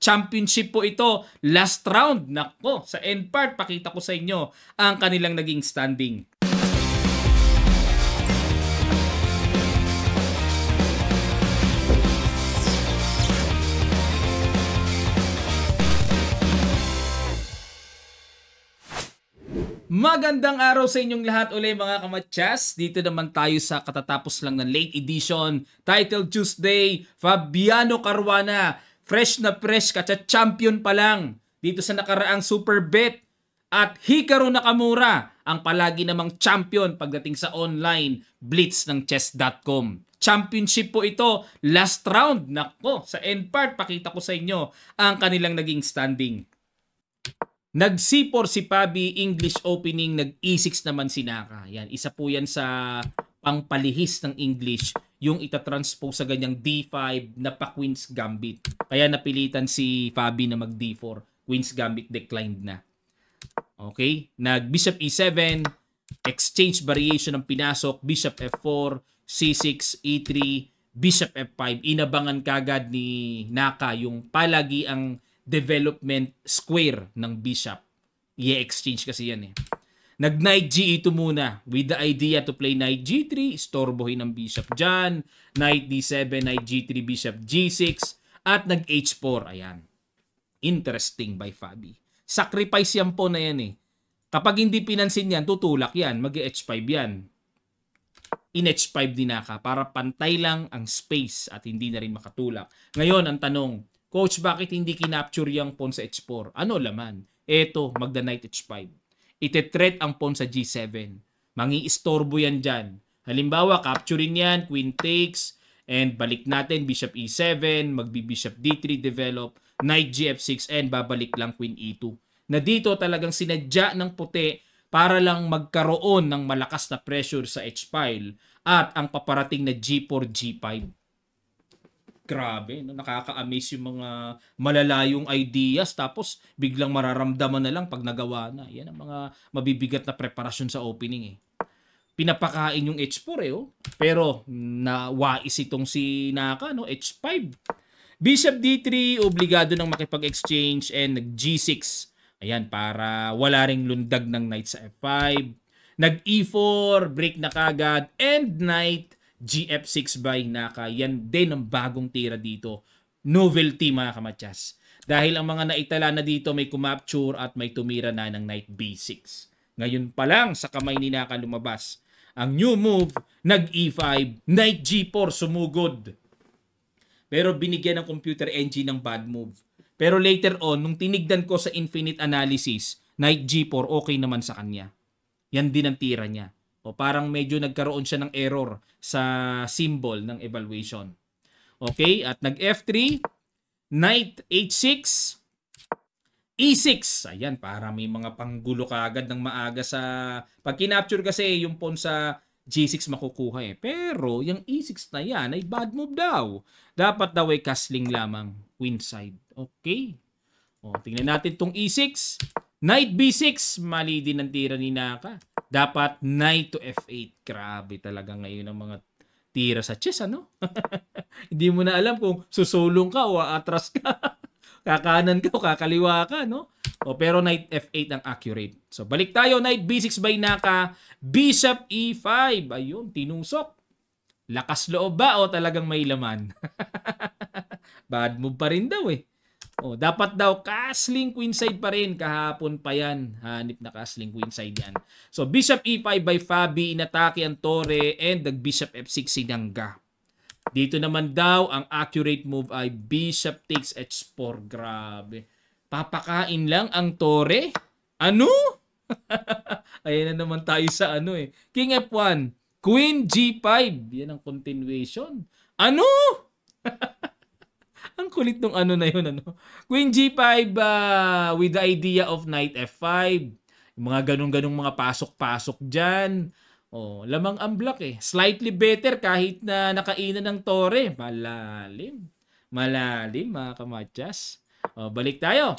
Championship po ito. Last round, nako, sa end part, pakita ko sa inyo ang kanilang naging standing. Magandang araw sa inyong lahat ulit mga kamatsas. Dito naman tayo sa katatapos lang ng late edition, title Tuesday, Fabiano Caruana Fresh na fresh ka, champion pa lang dito sa nakaraang Super Bet. At Hikaru Nakamura, ang palagi namang champion pagdating sa online blitz ng chess.com. Championship po ito, last round. Nako, sa end part, pakita ko sa inyo ang kanilang naging standing. Nag C4 si Pabi, English opening, nag E6 naman si Naka. Yan, isa po yan sa pangpalihis ng English yung itatranspose sa ganyang D5 na pa Queen's Gambit. Kaya napilitan si Fabi na mag D4. Queen's Gambit declined na. Okay? Nag Bishop E7, exchange variation ng pinasok, Bishop F4, C6, E3, Bishop F5. Inabangan kagad ni Naka yung palagi ang development square ng bishop. I-exchange kasi yan eh. Nag knight g ito e muna with the idea to play knight G3, istorbohin ang bishop dyan, knight D7, knight G3, bishop G6, at nag H4. Ayan. Interesting by Fabi. Sacrifice yan po na yan eh. Kapag hindi pinansin yan, tutulak yan. mag H5 yan. In H5 din naka para pantay lang ang space at hindi na rin makatulak. Ngayon, ang tanong, Coach, bakit hindi kinapture yung pawn sa H4? Ano laman? Eto, magda knight H5 itetreat ang pawn sa G7. Mangiistorbo yan dyan. Halimbawa, capturein yan, queen takes, and balik natin bishop E7, magbi-bishop D3 develop, knight GF6, and babalik lang queen E2. Na dito talagang sinadya ng puti para lang magkaroon ng malakas na pressure sa H-file at ang paparating na G4, G5. Grabe, no? nakaka-amaze yung mga malalayong ideas tapos biglang mararamdaman na lang pag nagawa na. Yan ang mga mabibigat na preparasyon sa opening eh. Pinapakain yung H4 eh, oh. pero nawais itong si Naka, no? H5. Bishop D3, obligado nang makipag-exchange and nag G6. Ayan, para wala ring lundag ng knight sa F5. Nag E4, break na kagad, and knight GF6 by Naka. Yan din ang bagong tira dito. Novelty mga kamatsas. Dahil ang mga naitala na dito may kumapture at may tumira na ng Knight B6. Ngayon pa lang sa kamay ni Naka lumabas. Ang new move, nag E5, Knight G4 sumugod. Pero binigyan ng computer engine ng bad move. Pero later on, nung tinigdan ko sa infinite analysis, Knight G4 okay naman sa kanya. Yan din ang tira niya. O parang medyo nagkaroon siya ng error sa symbol ng evaluation. Okay, at nag F3, knight H6, E6. Ayan, para may mga panggulo kaagad agad ng maaga sa... Pag kinapture kasi yung pawn sa G6 makukuha eh. Pero yung E6 na yan ay bad move daw. Dapat daw ay castling lamang Queenside. Okay. O, tingnan natin tong E6. Knight B6. Mali din ang tira ni Naka. Dapat knight to f8. Grabe talaga ngayon ang mga tira sa chess, ano? Hindi mo na alam kung susulong ka o atras ka. Kakanan ka o kakaliwa ka, no? O, pero knight f8 ang accurate. So, balik tayo. Knight b6 by naka. Bishop e5. Ayun, tinusok. Lakas loob ba o talagang may laman? Bad move pa rin daw eh. Oh, dapat daw castling queenside pa rin. Kahapon pa yan. Hanip na castling queenside yan. So, bishop e5 by Fabi, inatake ang tore and nag-bishop f6 sinangga. Dito naman daw, ang accurate move ay bishop takes h4. Grabe. Papakain lang ang tore. Ano? Ayan na naman tayo sa ano eh. King f1, queen g5. Yan ang continuation. Ano? Ang kulit nung ano na yun, ano? Queen G5 uh, ah, with the idea of knight F5. Yung mga ganun-ganung mga pasok-pasok dyan. Oh, lamang ang black eh. Slightly better kahit na nakainan ng tore. Malalim. Malalim mga kamatyas. Oh, balik tayo.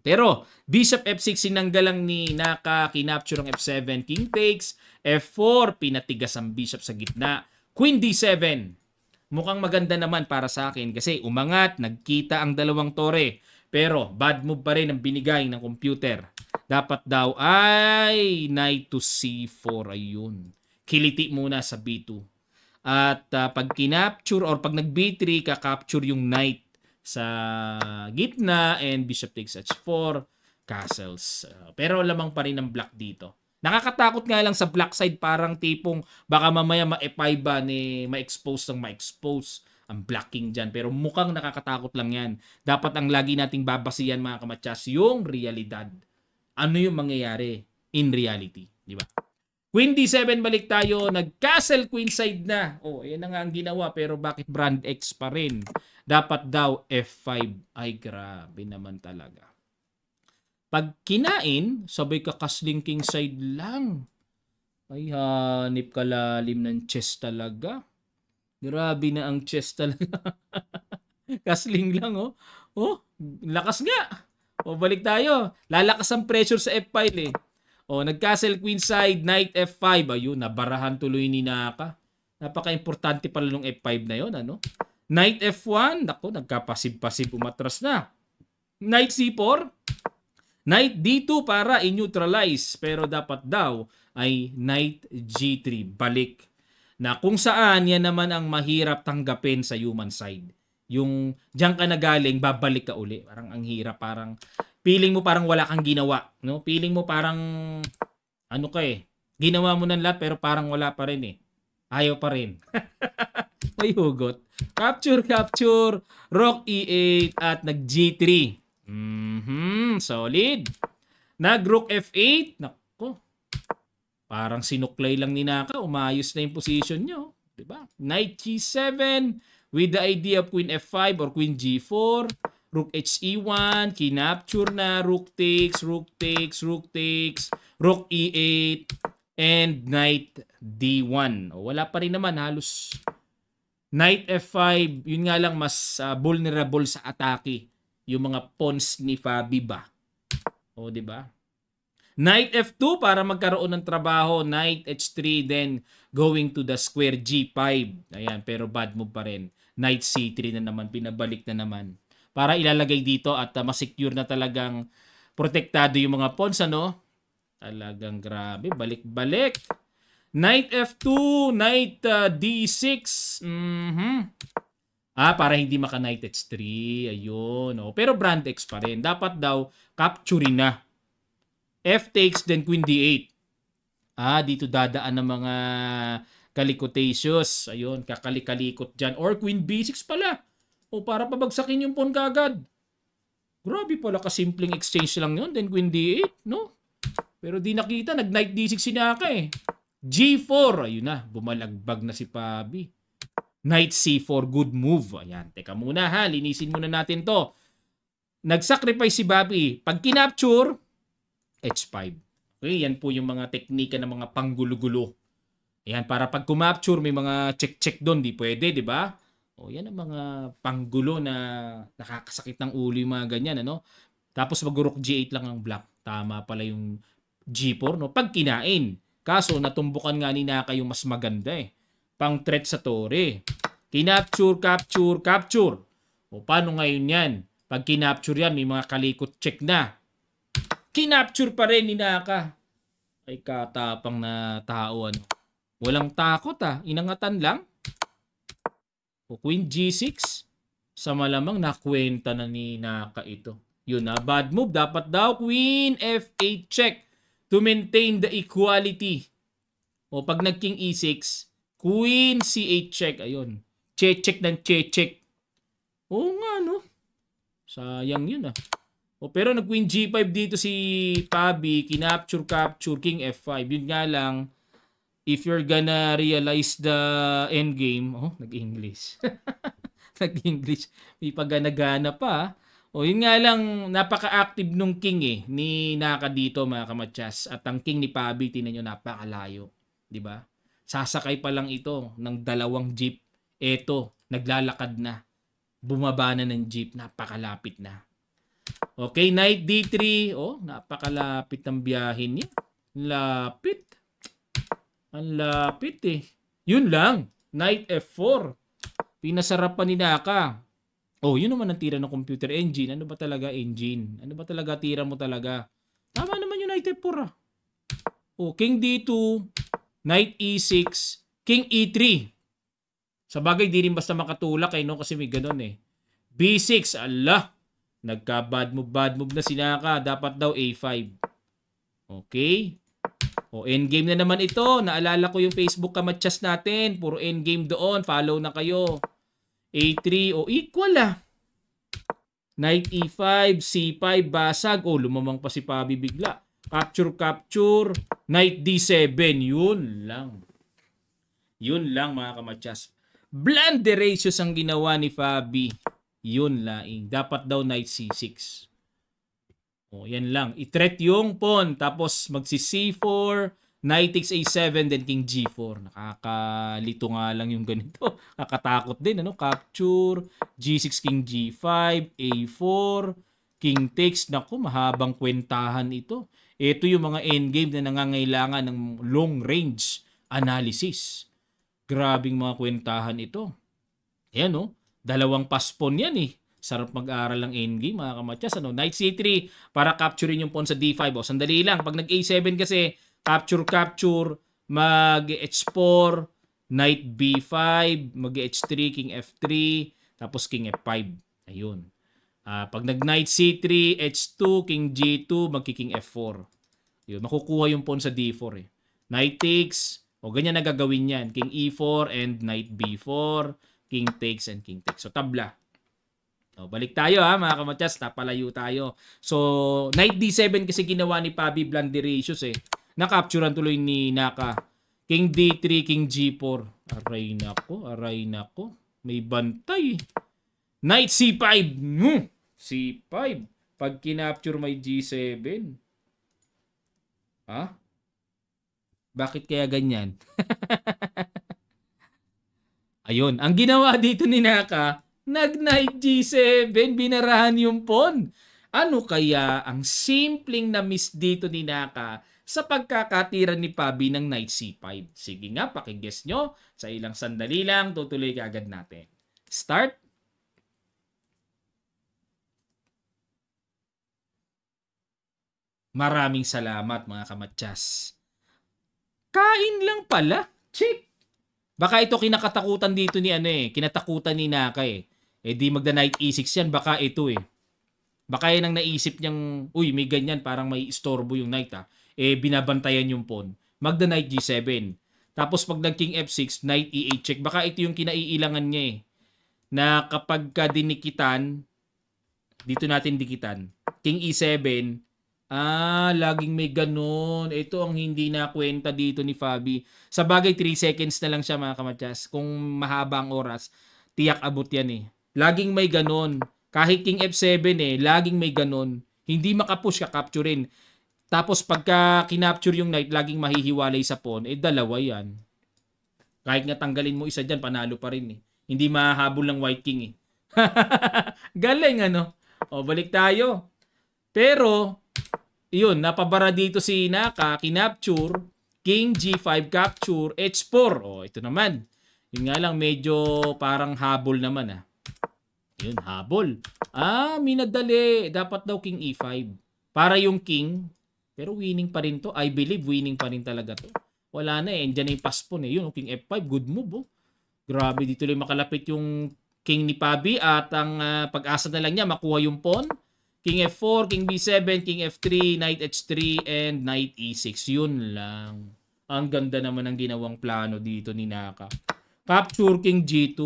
Pero, Bishop F6 sinanggalang ni Naka, kinapture ng F7, King takes, F4, pinatigas ang Bishop sa gitna, Queen D7, mukhang maganda naman para sa akin kasi umangat, nagkita ang dalawang tore. Pero bad move pa rin ang binigay ng computer. Dapat daw ay knight to c4. Ayun. Kiliti muna sa b2. At uh, pag kinapture or pag nag b3, kakapture yung knight sa gitna and bishop takes h4 castles. Uh, pero lamang pa rin ang black dito. Nakakatakot nga lang sa black side parang tipong baka mamaya ma f ba ni ma-expose ng ma-expose ang blocking dyan. Pero mukhang nakakatakot lang yan. Dapat ang lagi nating babasihan mga kamatsas yung realidad. Ano yung mangyayari in reality. Di ba? Queen D7 balik tayo. Nag-castle queenside na. oh, yan na nga ang ginawa. Pero bakit brand X pa rin? Dapat daw F5. Ay, grabe naman talaga. Pag kinain, sabay ka kaslingking side lang. Ay, hanip ka lalim ng chest talaga. Grabe na ang chest talaga. Kasling lang, oh. Oh, lakas nga. O, oh, balik tayo. Lalakas ang pressure sa f 5 eh. O, oh, nag-castle queen side, knight F5. Ayun, nabarahan tuloy ni Naka. Napaka-importante pala nung F5 na yon ano? Knight F1. Ako, nagka-passive-passive umatras na. Knight C4. Knight D2 para i-neutralize pero dapat daw ay Knight G3 balik na kung saan yan naman ang mahirap tanggapin sa human side. Yung diyan ka nagaling, babalik ka uli. Parang ang hirap, parang feeling mo parang wala kang ginawa, no? Feeling mo parang ano ka eh, ginawa mo ng lahat pero parang wala pa rin eh. Ayaw pa rin. May hugot. Capture, capture, Rock E8 at nag G3. Mm-hmm, solid. Nag-rook F8. Nako. Parang sinuklay lang ni Naka. Umayos na yung position nyo. Diba? Knight G7 with the idea of Queen F5 or Queen G4. Rook HE1. Kinapture na. Rook takes, Rook takes, Rook takes. Rook E8. And Knight D1. O, wala pa rin naman. Halos Knight F5. Yun nga lang mas uh, vulnerable sa atake yung mga pawns ni Fabi ba. O, di ba? Knight F2 para magkaroon ng trabaho. Knight H3 then going to the square G5. Ayan, pero bad move pa rin. Knight C3 na naman, pinabalik na naman. Para ilalagay dito at uh, masecure na talagang protektado yung mga pawns, ano? Talagang grabe, balik-balik. Knight F2, Knight uh, D6. Mm-hmm. Ah, para hindi maka Knight Edge 3. Ayun. Oh. Pero Brand X pa rin. Dapat daw capture na. F takes then Queen D8. Ah, dito dadaan ng mga kalikutaceous. Ayun, kakalikalikot dyan. Or Queen B6 pala. O oh, para pabagsakin yung pawn kagad. Grabe pala kasimpleng exchange lang yun. Then Queen D8, no? Pero di nakita, nag-Knight D6 si Naka eh. G4, ayun na, bumalagbag na si Pabi. Knight C4, good move. Ayan, teka muna ha, linisin muna natin to. Nag-sacrifice si Bobby. Pag kinapture, H5. Okay, yan po yung mga teknika ng mga panggulugulo. Ayan, para pag kumapture, may mga check-check doon. Di pwede, di ba? O, yan ang mga panggulo na nakakasakit ng ulo yung mga ganyan, ano? Tapos mag-rook G8 lang ang black. Tama pala yung G4, no? Pag kinain. Kaso, natumbukan nga ni Naka yung mas maganda, eh pang threat sa Tore. Kinapture, capture, capture. O paano ngayon yan? Pag kinapture yan, may mga kalikot check na. Kinapture pa rin ni Naka. Ay katapang na tao ano. Walang takot ah. Inangatan lang. O Queen G6. Sa malamang nakwenta na ni Naka ito. Yun na, ah. bad move. Dapat daw, queen f8 check to maintain the equality. O pag nag-king e6, Queen C8 check. Ayun. Check-check ng check-check. Oo nga, no? Sayang yun, ah. O, oh, pero nag-queen G5 dito si Pabi. Kinapture, capture, king F5. Yun nga lang, if you're gonna realize the end game, oh, nag-English. nag-English. May paganagana pa, ah. o oh, yun nga lang, napaka-active nung king eh, ni Naka dito mga kamatsas. At ang king ni Pabi, tinan nyo, napakalayo. ba? Diba? Sasakay pa lang ito ng dalawang jeep. Eto, naglalakad na. Bumaba na ng jeep. Napakalapit na. Okay, night D3. Oh, napakalapit ng biyahin niya. Lapit. Ang lapit eh. Yun lang. Knight F4. Pinasarap pa ni Naka. Oh, yun naman ang tira ng computer engine. Ano ba talaga engine? Ano ba talaga tira mo talaga? Tama naman yung knight F4 ah. Oh, king D2 knight e6, king e3. Sa bagay, di rin basta makatulak eh, no? Kasi may ganun eh. B6, ala. Nagka-bad move, bad move na sinaka. Dapat daw A5. Okay. O, endgame na naman ito. Naalala ko yung Facebook kamatsas natin. Puro endgame doon. Follow na kayo. A3 o equal ah. Knight E5, C5, basag. O, lumamang pa si Pabi bigla. Capture, capture. Knight D7, yun lang. Yun lang mga kamatsas. Blind ratios ang ginawa ni Fabi. Yun laing. Dapat daw knight C6. O, yan lang. I-threat yung pawn. Tapos magsi C4, knight takes A7, then king G4. Nakakalito nga lang yung ganito. Kakatakot din. Ano? Capture, G6, king G5, A4, king takes. Naku, mahabang kwentahan ito. Ito yung mga endgame na nangangailangan ng long range analysis. Grabing mga kwentahan ito. Ayan o, oh. dalawang paspon yan eh. Sarap mag-aral ng endgame mga kamatyas. Ano? Knight c3 para capturein yung pawn sa d5. O, sandali lang. Pag nag-a7 kasi, capture, capture, mag-h4, knight b5, mag-h3, king f3, tapos king f5. Ayun. Uh, pag nag-knight c3, h2, king g2, magki-king f4. Yun, makukuha yung pawn sa d4 eh. Knight takes, o ganyan na gagawin yan. King e4 and knight b4, king takes and king takes. So tabla. So, balik tayo ha mga kamatyas, napalayo tayo. So, knight d7 kasi ginawa ni Pabi Blandiricious eh. Nakapturean tuloy ni Naka. King d3, king g4. Aray nako, aray ko. May bantay. Knight c5. Hmm. C5. Pag kinapture may G7. Ha? Bakit kaya ganyan? Ayun, ang ginawa dito ni Naka, nag-knight G7, binarahan yung pawn. Ano kaya ang simpleng na miss dito ni Naka sa pagkakatira ni Pabi ng knight C5? Sige nga, pakigas nyo. Sa ilang sandali lang, tutuloy ka agad natin. Start! Maraming salamat mga kamatsas. Kain lang pala. Chick! Baka ito kinakatakutan dito ni ano eh. Kinatakutan ni Naka eh. Eh di magda night E6 yan. Baka ito eh. Baka yan ang naisip niyang, uy may ganyan parang may istorbo yung night ah. Eh binabantayan yung pawn. Magda night G7. Tapos pag nag king F6, knight E8 check. Baka ito yung kinaiilangan niya eh. Na kapag ka dinikitan, dito natin dikitan, king E7, Ah, laging may ganun. Ito ang hindi na kwenta dito ni Fabi. Sa bagay, 3 seconds na lang siya mga kamatyas. Kung mahabang oras, tiyak abot yan eh. Laging may ganun. Kahit King F7 eh, laging may ganun. Hindi makapush, kakapturein. Tapos pagka kinapture yung knight, laging mahihiwalay sa pawn, eh dalawa yan. Kahit nga tanggalin mo isa dyan, panalo pa rin eh. Hindi mahahabol ng White King eh. Galing ano. O, balik tayo. Pero, yun, napabara dito si Naka, kinapture, king g5 capture, h4. Oh, ito naman. Yun nga lang, medyo parang habol naman ah. Yun, habol. Ah, minadali. Dapat daw king e5. Para yung king, pero winning pa rin to. I believe winning pa rin talaga to. Wala na eh. Andiyan na yung paspon eh. Yun, oh, king f5. Good move oh. Grabe, dito lang makalapit yung king ni Pabi at ang uh, pag-asa na lang niya makuha yung pawn. King F4, King B7, King F3, Knight H3, and Knight E6. Yun lang. Ang ganda naman ng ginawang plano dito ni Naka. Capture King G2.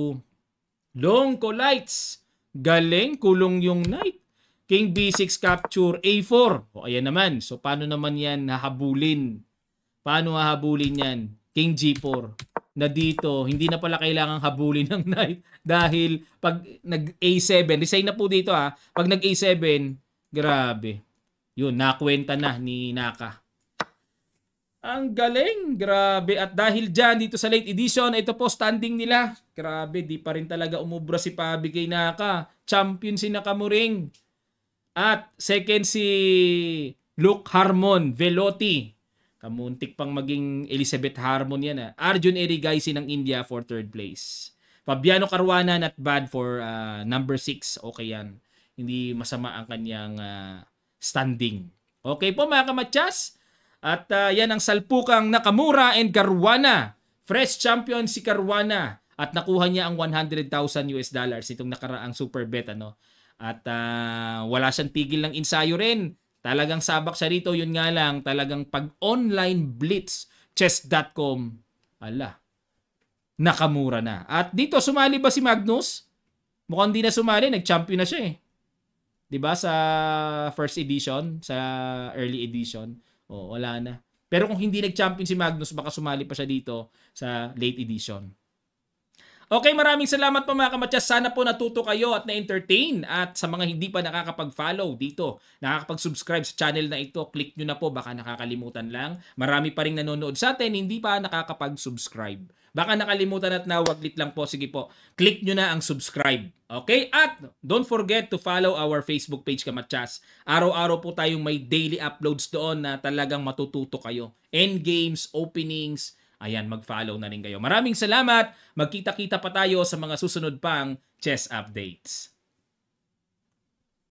Long lights. Galing, kulong yung knight. King B6 capture A4. O ayan naman. So paano naman yan hahabulin? Paano hahabulin yan? King G4 na dito, hindi na pala kailangan habulin ng knight dahil pag nag A7, resign na po dito ha, ah. pag nag A7, grabe. Yun, nakwenta na ni Naka. Ang galing, grabe. At dahil dyan, dito sa late edition, ito po standing nila. Grabe, di pa rin talaga umubra si Pabi kay Naka. Champion si Nakamuring. At second si Luke Harmon Velotti. Kamuntik pang maging Elizabeth Harmon yan. Ah. Arjun Erigaisi ng India for third place. Fabiano Caruana not bad for uh, number 6. Okay yan. Hindi masama ang kanyang uh, standing. Okay po mga kamatsas. At uh, yan ang salpukang Nakamura and Caruana. Fresh champion si Caruana. At nakuha niya ang 100,000 US dollars itong nakaraang super bet. Ano? At uh, wala siyang tigil ng ensayo rin. Talagang sabak siya rito, yun nga lang, talagang pag online blitz, chess.com, ala, nakamura na. At dito, sumali ba si Magnus? Mukhang hindi na sumali, nag-champion na siya eh. 'Di ba sa first edition, sa early edition? O, wala na. Pero kung hindi nag-champion si Magnus, baka sumali pa siya dito sa late edition. Okay, maraming salamat po mga kamatyas. Sana po natuto kayo at na-entertain. At sa mga hindi pa nakakapag-follow dito, nakakapag-subscribe sa channel na ito, click nyo na po, baka nakakalimutan lang. Marami pa rin nanonood sa atin, hindi pa nakakapag-subscribe. Baka nakalimutan at nawaglit lang po. Sige po, click nyo na ang subscribe. Okay? At don't forget to follow our Facebook page Kamatyas. Araw-araw po tayong may daily uploads doon na talagang matututo kayo. Endgames, openings, ayan, mag-follow na rin kayo. Maraming salamat. Magkita-kita pa tayo sa mga susunod pang chess updates.